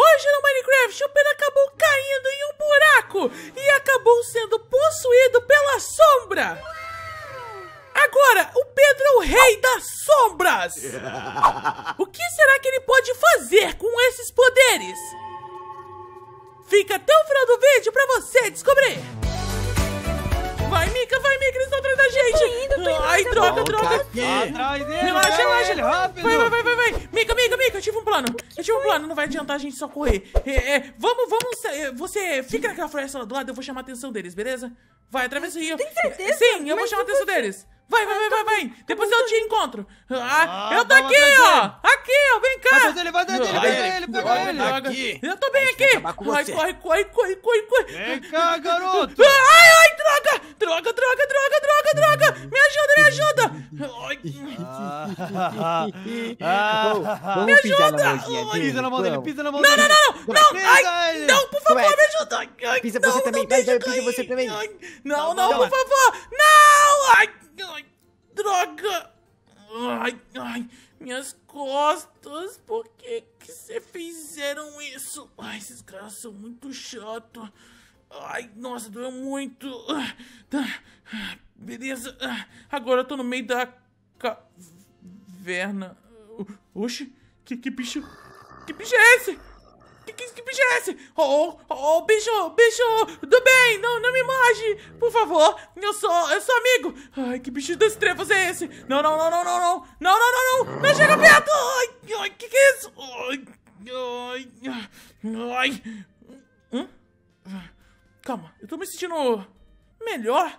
Hoje no Minecraft, o Pedro acabou caindo em um buraco e acabou sendo possuído pela sombra. Agora, o Pedro é o rei das sombras. O que será que ele pode fazer com esses poderes? Fica até o final do vídeo pra você descobrir. Ai, droga, droga. Aqui. relaxa, relaxa. rápido. Vai, vai, vai, vai, vai. Mica, Mica, Mica, eu tive um plano. eu tive um plano. Não vai adiantar a gente só correr. É, é, vamos, vamos. É, você fica naquela floresta lá do lado, eu vou chamar a atenção deles, beleza? Vai, atravessa o rio. Tem certeza? Sim, eu vou chamar a atenção assim? deles. Vai, vai, vai, vai, vai. Depois eu assim? te encontro. Ah, ah eu tô aqui, ó. Aqui, ó. Vem cá. Vai ele, vai ele, pega ele, pega ele. Eu tô bem aqui. Vai, corre, corre, corre, corre, corre. Vem cá, garoto. Ai, ai, droga. Droga, droga, droga, droga droga! Me ajuda, me ajuda! Ah, ah, ah. me ajuda! Pisa na mão dele, pisa na mão dele! Não, não, não! Não, não, ai, não por favor, me ajuda! pisa você também, não, pisa, você também! não, não, por favor! Não! Ai, droga! Ai, ai, minhas costas, por que que você fizeram isso? Ai, esses caras são muito chatos. Ai, nossa, doeu muito. Tá. Beleza. Ah, agora eu tô no meio da caverna. Oxe, que, que bicho. Que bicho é esse? Que, que, que bicho é esse? Oh, oh, oh, bicho, bicho, do bem, não, não me morde, por favor, eu sou, eu sou amigo. Ai, que bicho das trevas é esse? Não, não, não, não, não, não, não, não, não, não, não chega perto. Ai, ai, que que é isso? Ai, ai, ai. Hum? Ah, calma, eu tô me sentindo melhor.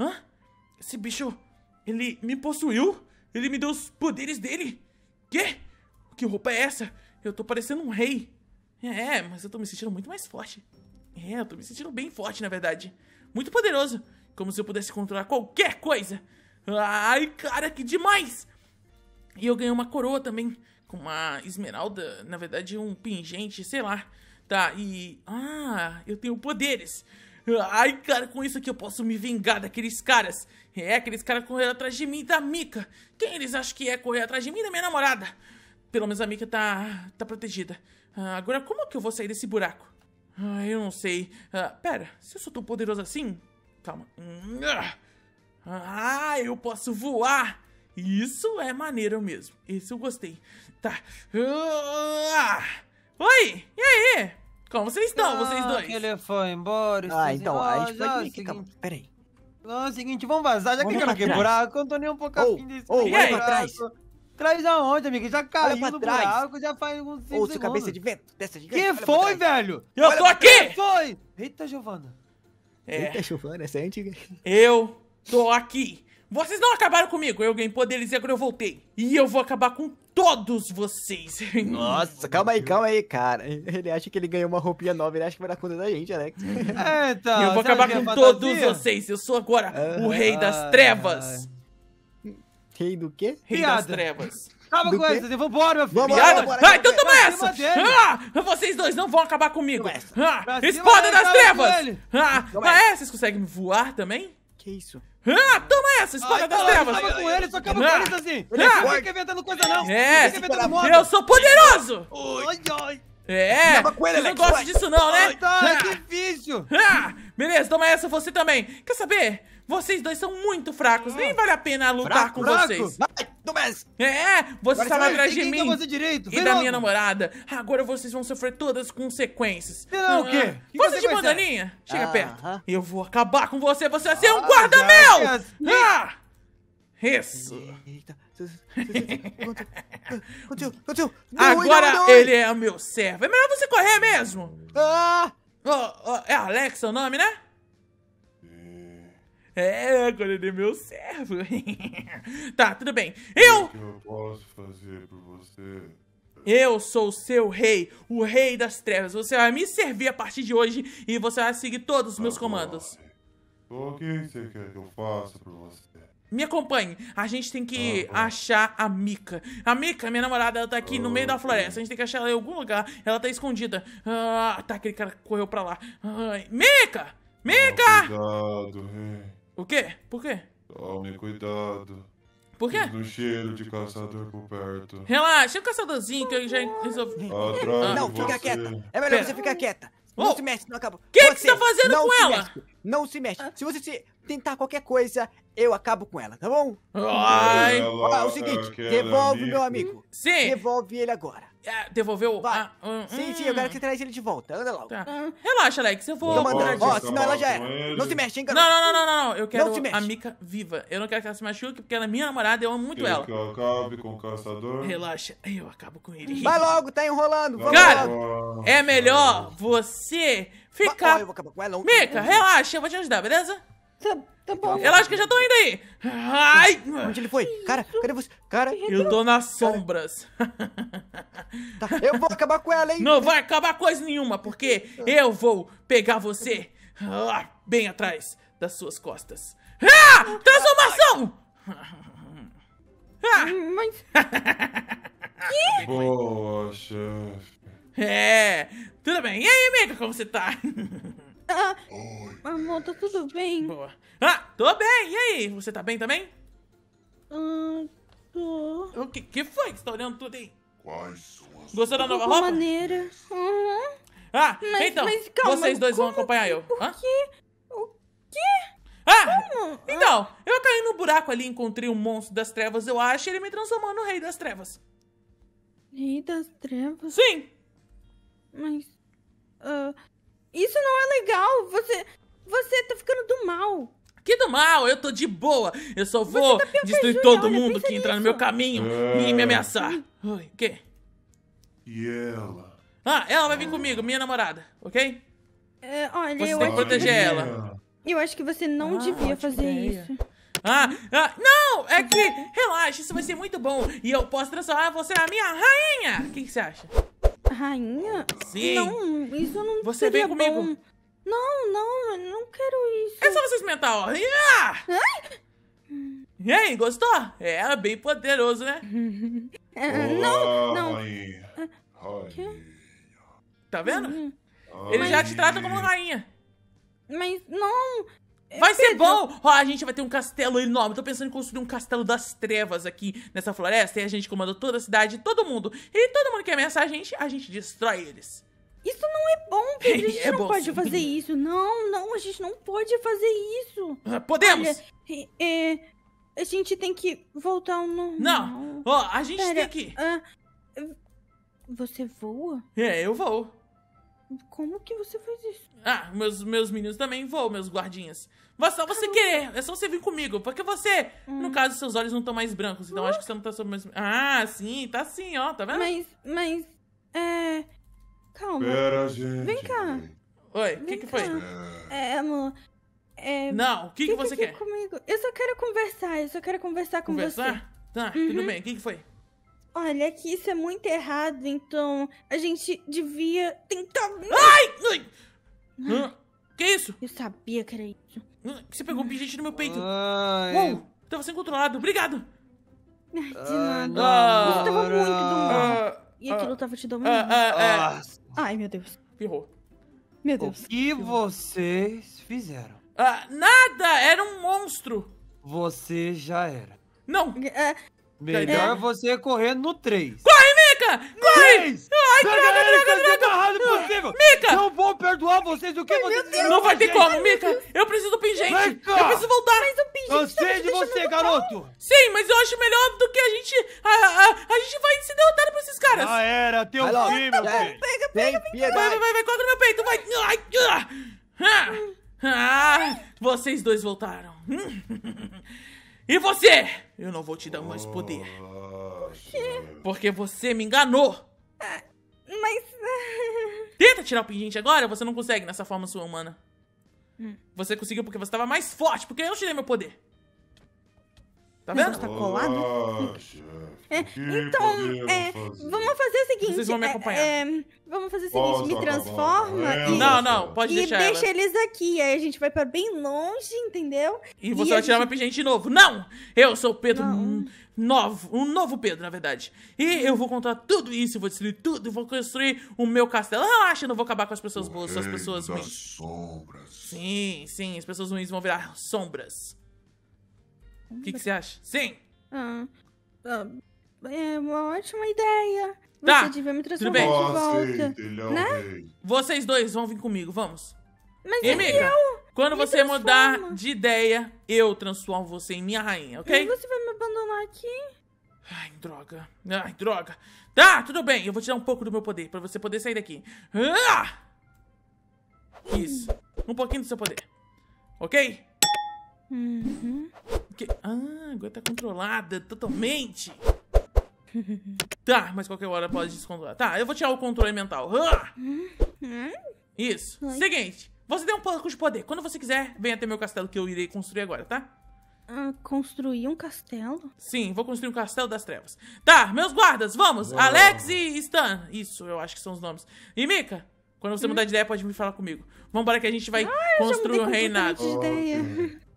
Hã? Esse bicho, ele me possuiu? Ele me deu os poderes dele? Quê? Que roupa é essa? Eu tô parecendo um rei. É, mas eu tô me sentindo muito mais forte. É, eu tô me sentindo bem forte, na verdade. Muito poderoso. Como se eu pudesse controlar qualquer coisa. Ai, cara, que demais! E eu ganhei uma coroa também. Com uma esmeralda, na verdade, um pingente, sei lá. Tá, e. Ah, eu tenho poderes. Ai, cara, com isso aqui eu posso me vingar daqueles caras. É, aqueles caras correram atrás de mim da Mika. Quem eles acham que é correr atrás de mim da minha namorada? Pelo menos a Mika tá, tá protegida. Ah, agora, como é que eu vou sair desse buraco? Ah, eu não sei. Ah, pera, se eu sou tão poderoso assim... Calma. Ah, eu posso voar! Isso é maneiro mesmo. Esse eu gostei. Tá. Ah! Oi! E aí? Como vocês estão, vocês ah, dois? ele foi embora. Ah, então, embora, a gente vai ah, ter Peraí. Não, é o seguinte, vamos vazar, já que eu não buraco, eu não tô nem um pouco oh, afim desse oh, olha pra trás. Traz aonde, amigo? Já caiu no trás. buraco, já faz uns 5 segundos. Ô, cabeça de vento, dessa gigante. Que foi, velho? Eu olha tô aqui! Que foi? Eita, Giovana. É. Eita, Giovana, essa é antiga. Eu tô aqui. Vocês não acabaram comigo, eu ganhei poderes e agora eu voltei. E eu vou acabar com todos vocês. Nossa, calma aí, calma aí, cara. Ele acha que ele ganhou uma roupinha nova, ele acha que vai dar conta da gente, Alex. É, então, E eu vou acabar com é todos vocês, eu sou agora ah, o rei das trevas. Rei do quê? Rei Piada. das trevas. Calma com essa, embora, meu filho. Vai, ah, então toma essa! Ah, vocês dois não vão acabar comigo! Ah, espada das trevas! Ah, ah, é, vocês conseguem voar também? Que isso? Ah, toma essa, espada das trevas! Acaba com ele, só acaba com isso assim! Ele ah, não fica inventando coisa não! É, eu sou poderoso! Oi, oi! É, com ele, é não gosto disso não, né? Ai, tá, é difícil! Ah, beleza, toma essa você também! Quer saber? Vocês dois são muito fracos. Nem ah. vale a pena lutar fraco, com fraco. vocês. Vai, É, você estava atrás de mim direito, e da logo. minha namorada. Agora vocês vão sofrer todas as consequências. Não, ah, o quê? Ah. Que você de bandaninha? É? Chega ah, perto. Ah. Eu vou acabar com você. Você vai ser um ah, guarda meu! Ah! Isso. Agora ele é meu servo. É melhor você correr mesmo. Ah! Oh, oh, é Alex o nome, né? É, quando ele é meu servo. tá, tudo bem. Eu. O que eu posso fazer por você? Eu sou o seu rei, o rei das trevas. Você vai me servir a partir de hoje e você vai seguir todos os meus comandos. O que você quer que eu faça por você? Me acompanhe. A gente tem que ah, achar a Mika. A Mika, minha namorada, ela tá aqui no meio da floresta. A gente tem que achar ela em algum lugar. Ela tá escondida. Ah, tá, aquele cara correu pra lá. Ah, Mika! Mika! Cuidado, rei. O quê? Por quê? Tome cuidado. Por quê? Do cheiro de caçador por perto. Relaxa, é o caçadorzinho que eu já resolvi. Atrás não, você. fica quieta. É melhor Pera. você ficar quieta. Não oh. se mexe, não acabou. O que, você, que tá fazendo com ela? Mexe. Não se mexe. Ah. Se você se tentar qualquer coisa, eu acabo com ela, tá bom? Ai! Ah, o seguinte, devolve amigo. meu amigo. Sim! Devolve ele agora. É, devolveu? Ah, hum, sim, hum. sim, eu quero que você traz ele de volta. Anda lá. Tá. Hum. relaxa, Alex, eu vou... Tô mandando, ó, senão ela já era. Tá não se mexe, hein, garoto? Não, não, não, não, não. Eu quero a Mika viva. Eu não quero que ela se machuque, porque ela é minha namorada eu amo muito ela. Que eu acabe com o caçador. Relaxa, eu acabo com ele. Vai logo, tá enrolando. Cara, é melhor você ficar... Ó, eu vou acabar com ela. Mika, relaxa eu vou te ajudar, beleza? Tá, tá bom. Relaxa que eu já tô indo aí. Ai! Onde ele foi? Cara, cadê você? Cara, eu tô nas sombras. Tá, eu vou acabar com ela, hein? Não vai acabar coisa nenhuma, porque eu vou pegar você ah, bem atrás das suas costas. Ah! Transformação! Ah! Hum, que? Poxa. É, tudo bem. E aí, amiga, como você tá? Ah, Oi, amor, tá tudo bem? Boa. Ah, tô bem. E aí? Você tá bem também? Ah, tô. O que, que foi que você tá olhando tudo aí? Quais suas... Gostou da nova roupa? maneira. Uhum. Ah, mas, então, mas, calma, vocês dois vão acompanhar que, eu. Por Hã? quê? O quê? Ah! Como? Então, eu caí no buraco ali, encontrei um monstro das trevas, eu acho, e ele me transformou no rei das trevas. Rei das trevas? Sim! Mas. Uh, isso não é legal. Você. Você tá ficando do mal. Que do mal, eu tô de boa. Eu só vou tá destruir todo olha, mundo que entrar no meu caminho é. e me ameaçar. Oi, o quê? E ela? Ah, ela vai vir comigo, minha namorada, ok? É, olha, você eu tem que proteger que... ela. Eu acho que você não ah, devia fazer ideia. isso. Ah, ah, não! É que, relaxa, isso vai ser muito bom. E eu posso transformar você na minha rainha. O que, que você acha? rainha? Sim. Não, isso não Você vem comigo. Bom. Não, não, eu não quero isso. É só você experimentar, ó. Yeah! E aí, gostou? É, é bem poderoso, né? Ah, não, não. Ai. Tá vendo? Uhum. Ele Mas... já te trata como rainha. Mas não, é vai ser bom! Ó, a gente vai ter um castelo enorme. Tô pensando em construir um castelo das trevas aqui nessa floresta. E a gente comanda toda a cidade, todo mundo. E todo mundo que ameaça a gente, a gente destrói eles. Isso não é bom, Pedro. A é gente é não bom, pode sim. fazer isso. Não, não, a gente não pode fazer isso. Ah, podemos! Olha, é, é, a gente tem que voltar ao normal. Não! Ó, a gente Pera, tem que. Uh, você voa? É, eu vou. Como que você faz isso? Ah, meus, meus meninos também voam, meus guardinhas. Mas só você querer, é só você vir comigo. Porque você, hum. no caso, seus olhos não estão mais brancos, então acho que você não tá sob mais. Ah, sim, tá sim, ó, tá vendo? Mas, mas. É. Calma. Pera, gente. Vem cá. Oi, o que, que foi? É. é, amor. É... Não, o que, que, que você quer? É comigo? Eu só quero conversar, eu só quero conversar com conversar? você. Conversar? Tá, uhum. tudo bem, o que, que foi? Olha, é que isso é muito errado, então a gente devia tentar. Ai! Ai! Que isso? Eu sabia que era isso. Você pegou um pingente no meu peito. Uou! Tava sem controlado, obrigado! Ai, de nada. Ah, Você tava muito do ah, mal. Ah, e aquilo ah, tava te dominando. Ah, Ai, meu Deus. Ferrou. Meu Deus. O que vocês fizeram? Ah, nada! Era um monstro! Você já era. Não! Ah, Melhor é. você correr no 3. Corre, Mica! Corre! Três. Ai, droga, droga, droga! possível. Mica! Não vou perdoar vocês o que Ai, vocês fizeram Não vai ter como, Mica! Eu preciso do pingente! Mica. Eu preciso voltar! Mas o pingente eu tá sei de você, garoto! Sim, mas eu acho melhor do que a gente... A, a, a gente vai se derrotado pra esses caras! Já era, teu vai fim, meu filho! Pega, pega, pega! Vai, vai, vai, vai, coloca meu peito, vai! Ai, ah. Ah. ah, vocês dois voltaram! E você? Eu não vou te dar mais poder. Por quê? Porque você me enganou! É, mas. Tenta tirar o pingente agora, você não consegue nessa forma sua humana. Hum. Você conseguiu porque você estava mais forte, porque eu tirei meu poder. Tá vendo? Tá colado. Relaxa, é, então, é, vamos fazer o seguinte. Vocês vão me é, acompanhar. É, vamos fazer o seguinte, Posso me transforma e, não, não, pode e deixar deixa eles aqui. Aí a gente vai para bem longe, entendeu? E você e vai tirar gente... uma pingente novo. Não! Eu sou o Pedro novo, um novo Pedro, na verdade. E uhum. eu vou contar tudo isso, vou destruir tudo, vou construir o meu castelo. Relaxa, não vou acabar com as pessoas o boas, as pessoas ruins. Sombras. Sim, sim, as pessoas ruins vão virar sombras. O que, que você acha? Sim! Ah, ah, é uma ótima ideia. Tá. Você tá. devia me transformar tudo bem. de volta. né? Vocês dois vão vir comigo, vamos. Mas e, amiga, eu quando você transforma. mudar de ideia, eu transformo você em minha rainha, ok? E você vai me abandonar aqui? Ai, droga. Ai, droga. Tá, tudo bem. Eu vou tirar um pouco do meu poder pra você poder sair daqui. Ah! Isso. Um pouquinho do seu poder. Ok? Uhum. Porque... Ah, agora tá controlada totalmente. tá, mas qualquer hora pode descontrolar. Tá, eu vou tirar o controle mental. Hum? Isso. Oi. Seguinte, você tem um pouco de poder. Quando você quiser, venha até meu castelo que eu irei construir agora, tá? Uh, construir um castelo? Sim, vou construir um castelo das trevas. Tá, meus guardas, vamos! Alex e Stan. Isso, eu acho que são os nomes. E Mika, quando você hum? mudar de ideia, pode me falar comigo. Vambora que a gente vai ah, construir um reinado. Oh, okay.